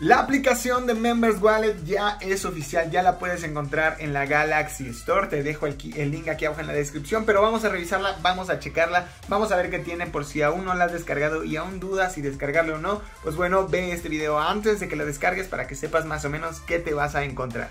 La aplicación de Members Wallet ya es oficial, ya la puedes encontrar en la Galaxy Store. Te dejo el, link aquí abajo en la descripción, pero vamos a revisarla, vamos a checarla, vamos a ver qué tiene por si aún no la has descargado y aún dudas si descargarla o no. Pues bueno, ve este video antes de que la descargues para que sepas más o menos qué te vas a encontrar.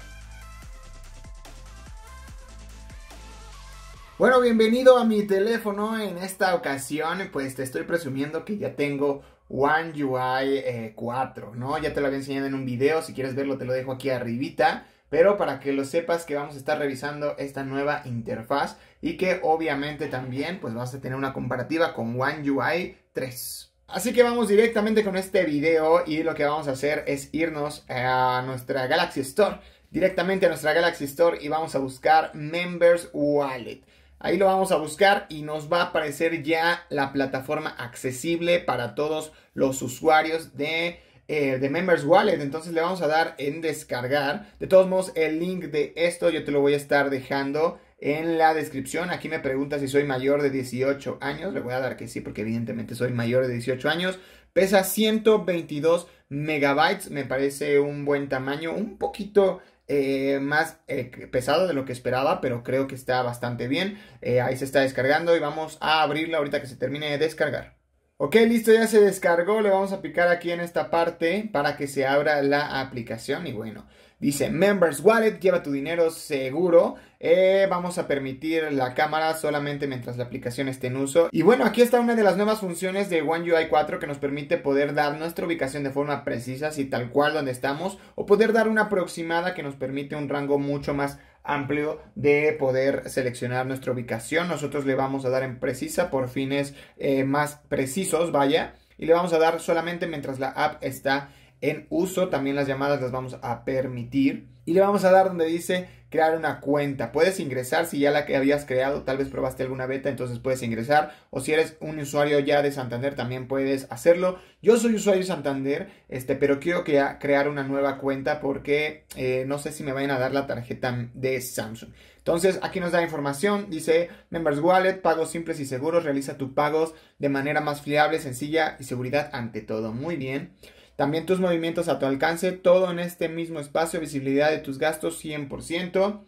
Bueno, bienvenido a mi teléfono. En esta ocasión, pues te estoy presumiendo que ya tengo One UI 4, eh, ¿no? Ya te lo había enseñado en un video, si quieres verlo te lo dejo aquí arribita, pero para que lo sepas que vamos a estar revisando esta nueva interfaz y que obviamente también pues vas a tener una comparativa con One UI 3. Así que vamos directamente con este video y lo que vamos a hacer es irnos a nuestra Galaxy Store, directamente a nuestra Galaxy Store y vamos a buscar Members Wallet. Ahí lo vamos a buscar y nos va a aparecer ya la plataforma accesible para todos los usuarios eh, de, Members Wallet. Entonces le vamos a dar en descargar. De todos modos, el link de esto yo te lo voy a estar dejando en la descripción. Aquí me pregunta si soy mayor de 18 años. Le voy a dar que sí porque evidentemente soy mayor de 18 años. Pesa 122 megabytes me parece un buen tamaño, un poquito eh, más eh, pesado de lo que esperaba, pero creo que está bastante bien. Eh, ahí se está descargando y vamos a abrirla ahorita que se termine de descargar. Ok, listo, ya se descargó. Le vamos a picar aquí en esta parte para que se abra la aplicación. Y bueno, dice Members Wallet, lleva tu dinero seguro. Eh, vamos a permitir la cámara solamente mientras la aplicación esté en uso. Y bueno, aquí está una de las nuevas funciones de One UI 4 que nos permite poder dar nuestra ubicación de forma precisa, si tal cual donde estamos, o poder dar una aproximada que nos permite un rango mucho más amplio de poder seleccionar nuestra ubicación. Nosotros le vamos a dar en precisa por fines eh, más precisos, vaya, y le vamos a dar solamente mientras la app está en uso. También las llamadas las vamos a permitir. Y le vamos a dar donde dice crear una cuenta. Puedes ingresar si ya la que habías creado, tal vez probaste alguna beta, entonces puedes ingresar. O si eres un usuario ya de Santander, también puedes hacerlo. Yo soy usuario de Santander, este, pero quiero crear una nueva cuenta porque eh, no sé si me vayan a dar la tarjeta de Samsung. Entonces aquí nos da información, dice Members Wallet, pagos simples y seguros, realiza tus pagos de manera más fiable, sencilla y seguridad ante todo. Muy bien. También tus movimientos a tu alcance, todo en este mismo espacio, visibilidad de tus gastos 100%.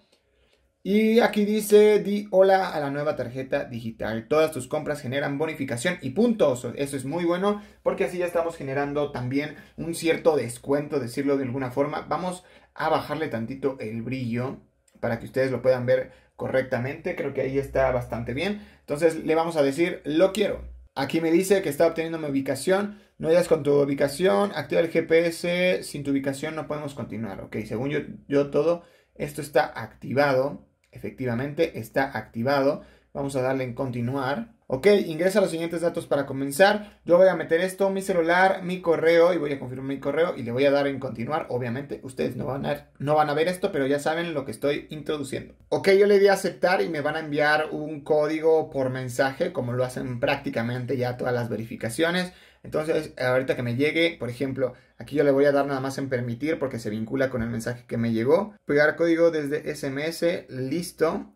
Y aquí dice, di hola a la nueva tarjeta digital. Todas tus compras generan bonificación y puntos. Eso es muy bueno porque así ya estamos generando también un cierto descuento, decirlo de alguna forma. Vamos a bajarle tantito el brillo para que ustedes lo puedan ver correctamente. Creo que ahí está bastante bien. Entonces le vamos a decir, lo quiero. Aquí me dice que está obteniendo mi ubicación. No hayas con tu ubicación. Activa el GPS. Sin tu ubicación no podemos continuar. Ok, según yo, yo todo, esto está activado. Efectivamente, está activado. Vamos a darle en continuar. Ok, ingresa los siguientes datos para comenzar. Yo voy a meter esto, mi celular, mi correo y voy a confirmar mi correo y le voy a dar en continuar. Obviamente, ustedes no van a, no van a ver esto, pero ya saben lo que estoy introduciendo. Ok, yo le di a aceptar y me van a enviar un código por mensaje, como lo hacen prácticamente ya todas las verificaciones. Entonces, ahorita que me llegue, por ejemplo, aquí yo le voy a dar nada más en permitir porque se vincula con el mensaje que me llegó. Pegar código desde SMS, listo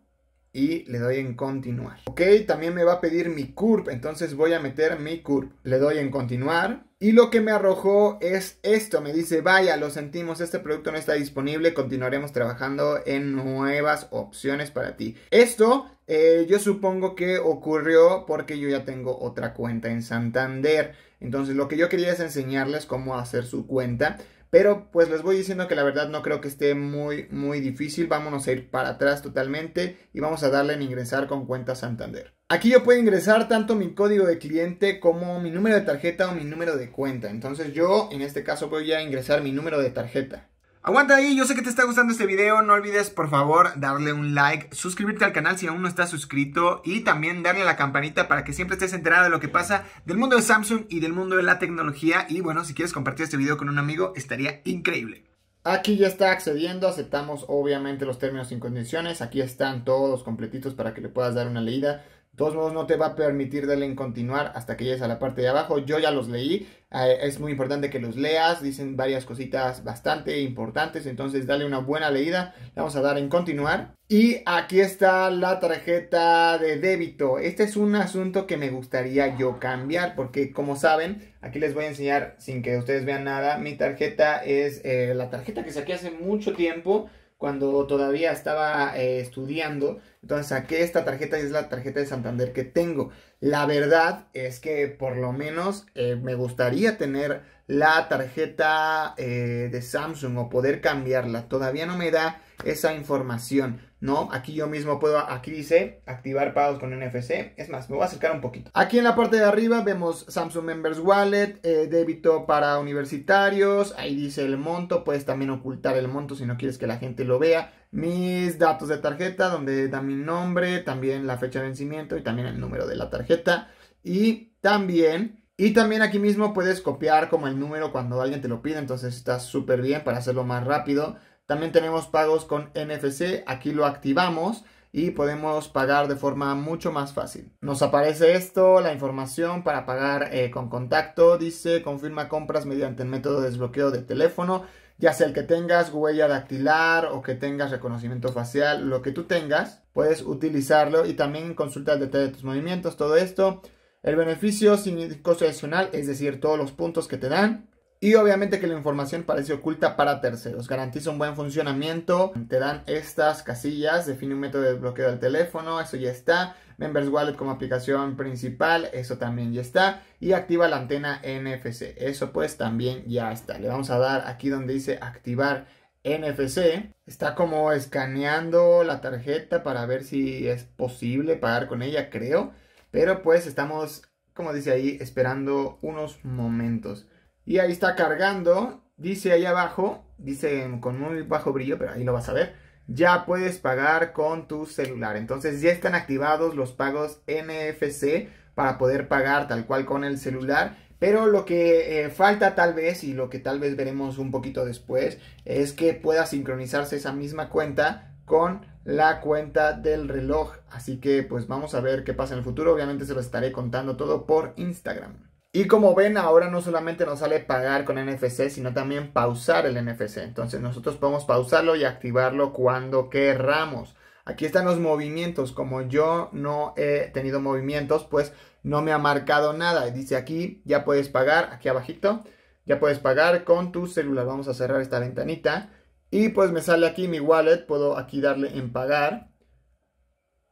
y le doy en continuar. Ok, también me va a pedir mi curve, entonces voy a meter mi curve. Le doy en continuar y lo que me arrojó es esto, me dice, vaya, lo sentimos, este producto no está disponible, continuaremos trabajando en nuevas opciones para ti. Esto eh, yo supongo que ocurrió porque yo ya tengo otra cuenta en Santander. Entonces lo que yo quería es enseñarles cómo hacer su cuenta pero pues les voy diciendo que la verdad no creo que esté muy, muy difícil. Vámonos a ir para atrás totalmente y vamos a darle en ingresar con cuenta Santander. Aquí yo puedo ingresar tanto mi código de cliente como mi número de tarjeta o mi número de cuenta. Entonces yo en este caso voy a ingresar mi número de tarjeta. Aguanta ahí, yo sé que te está gustando este video, no olvides por favor darle un like, suscribirte al canal si aún no estás suscrito y también darle a la campanita para que siempre estés enterado de lo que pasa del mundo de Samsung y del mundo de la tecnología y bueno, si quieres compartir este video con un amigo estaría increíble. Aquí ya está accediendo, aceptamos obviamente los términos y condiciones, aquí están todos completitos para que le puedas dar una leída. De todos modos no te va a permitir darle en continuar hasta que llegues a la parte de abajo, yo ya los leí, Ah, es muy importante que los leas, dicen varias cositas bastante importantes, entonces dale una buena leída, vamos a dar en continuar. Y aquí está la tarjeta de débito. Este es un asunto que me gustaría yo cambiar porque como saben, aquí les voy a enseñar sin que ustedes vean nada, mi tarjeta es eh, la tarjeta que saqué hace mucho tiempo cuando todavía estaba eh, estudiando. Entonces saqué esta tarjeta y es la tarjeta de Santander que tengo. La verdad es que por lo menos eh, me gustaría tener la tarjeta eh, de Samsung o poder cambiarla. Todavía no me da esa información. ¿no? Aquí yo mismo puedo, aquí dice activar pagos con NFC. Es más, me voy a acercar un poquito. Aquí en la parte de arriba vemos Samsung Members Wallet, eh, débito para universitarios. Ahí dice el monto. Puedes también ocultar el monto si no quieres que la gente lo vea. Mis datos de tarjeta, donde da mi nombre, también la fecha de vencimiento y también el número de la tarjeta. Y también y también aquí mismo puedes copiar como el número cuando alguien te lo pide, entonces está súper bien para hacerlo más rápido. También tenemos pagos con NFC, aquí lo activamos y podemos pagar de forma mucho más fácil. Nos aparece esto, la información para pagar eh, con contacto, dice confirma compras mediante el método de desbloqueo de teléfono, ya sea el que tengas huella dactilar o que tengas reconocimiento facial, lo que tú tengas, puedes utilizarlo y también consulta el detalle de tus movimientos, todo esto. El beneficio sin costo adicional, es decir, todos los puntos que te dan, y obviamente que la información parece oculta para terceros. Garantiza un buen funcionamiento. Te dan estas casillas. Define un método de bloqueo del teléfono. Eso ya está. Members Wallet como aplicación principal. Eso también ya está. Y activa la antena NFC. Eso pues también ya está. Le vamos a dar aquí donde dice activar NFC. Está como escaneando la tarjeta para ver si es posible pagar con ella, creo. Pero pues estamos, como dice ahí, esperando unos momentos. Y ahí está cargando. Dice ahí abajo, dice con muy bajo brillo, pero ahí lo vas a ver. Ya puedes pagar con tu celular. Entonces ya están activados los pagos NFC para poder pagar tal cual con el celular. Pero lo que eh, falta tal vez y lo que tal vez veremos un poquito después es que pueda sincronizarse esa misma cuenta con la cuenta del reloj. Así que pues vamos a ver qué pasa en el futuro. Obviamente se lo estaré contando todo por Instagram. Y como ven, ahora no solamente nos sale pagar con NFC, sino también pausar el NFC. Entonces nosotros podemos pausarlo y activarlo cuando querramos. Aquí están los movimientos. Como yo no he tenido movimientos, pues no me ha marcado nada. Dice aquí, ya puedes pagar, aquí abajito, ya puedes pagar con tu celular. Vamos a cerrar esta ventanita. Y pues me sale aquí mi wallet, puedo aquí darle en pagar.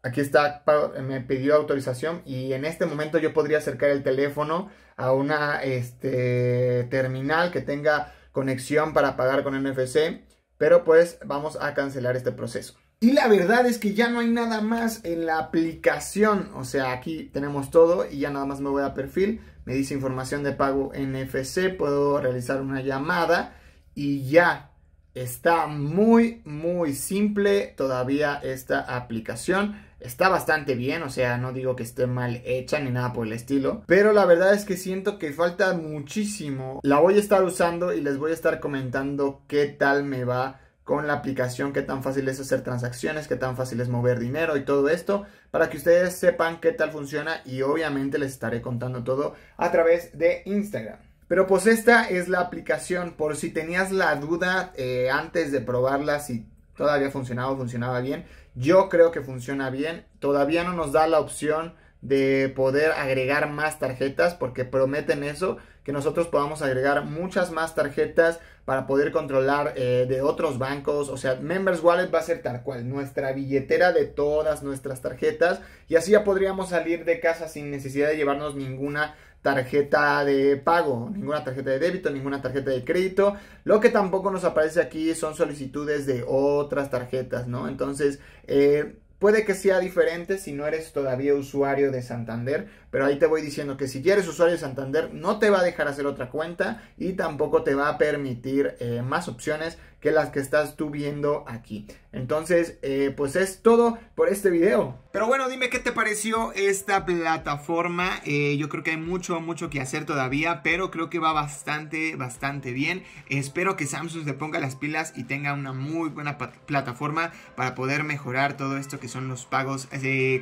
Aquí está, me pidió autorización y en este momento yo podría acercar el teléfono a una este, terminal que tenga conexión para pagar con NFC, pero pues vamos a cancelar este proceso. Y la verdad es que ya no hay nada más en la aplicación, o sea, aquí tenemos todo y ya nada más me voy a perfil, me dice información de pago NFC, puedo realizar una llamada y ya, Está muy, muy simple todavía esta aplicación. Está bastante bien, o sea, no digo que esté mal hecha ni nada por el estilo, pero la verdad es que siento que falta muchísimo. La voy a estar usando y les voy a estar comentando qué tal me va con la aplicación, qué tan fácil es hacer transacciones, qué tan fácil es mover dinero y todo esto, para que ustedes sepan qué tal funciona y obviamente les estaré contando todo a través de Instagram. Pero pues esta es la aplicación, por si tenías la duda eh, antes de probarla, si todavía funcionaba o funcionaba bien, yo creo que funciona bien. Todavía no nos da la opción de poder agregar más tarjetas porque prometen eso, que nosotros podamos agregar muchas más tarjetas para poder controlar eh, de otros bancos. O sea, Members Wallet va a ser tal cual, nuestra billetera de todas nuestras tarjetas. Y así ya podríamos salir de casa sin necesidad de llevarnos ninguna tarjeta de pago, ninguna tarjeta de débito, ninguna tarjeta de crédito. Lo que tampoco nos aparece aquí son solicitudes de otras tarjetas, ¿no? Entonces, eh, puede que sea diferente si no eres todavía usuario de Santander pero ahí te voy diciendo que si eres usuario de Santander no te va a dejar hacer otra cuenta y tampoco te va a permitir eh, más opciones que las que estás tú viendo aquí. Entonces, eh, pues es todo por este video. Pero bueno, dime qué te pareció esta plataforma. Eh, yo creo que hay mucho, mucho que hacer todavía, pero creo que va bastante, bastante bien. Espero que Samsung se ponga las pilas y tenga una muy buena plataforma para poder mejorar todo esto que son los pagos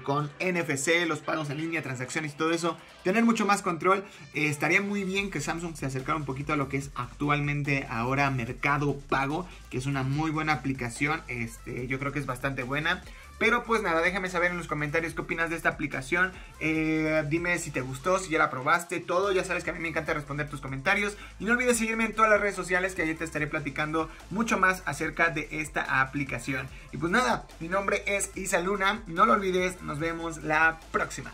con NFC, los pagos en línea, transacciones todo eso, tener mucho más control. Eh, estaría muy bien que Samsung se acercara un poquito a lo que es actualmente ahora Mercado Pago, que es una muy buena aplicación, este, yo creo que es bastante buena. Pero pues nada, déjame saber en los comentarios qué opinas de esta aplicación. Eh, dime si te gustó, si ya la probaste, todo. Ya sabes que a mí me encanta responder tus comentarios. Y no olvides seguirme en todas las redes sociales que allí te estaré platicando mucho más acerca de esta aplicación. Y pues nada, mi nombre es Isa Luna. No lo olvides, nos vemos la próxima.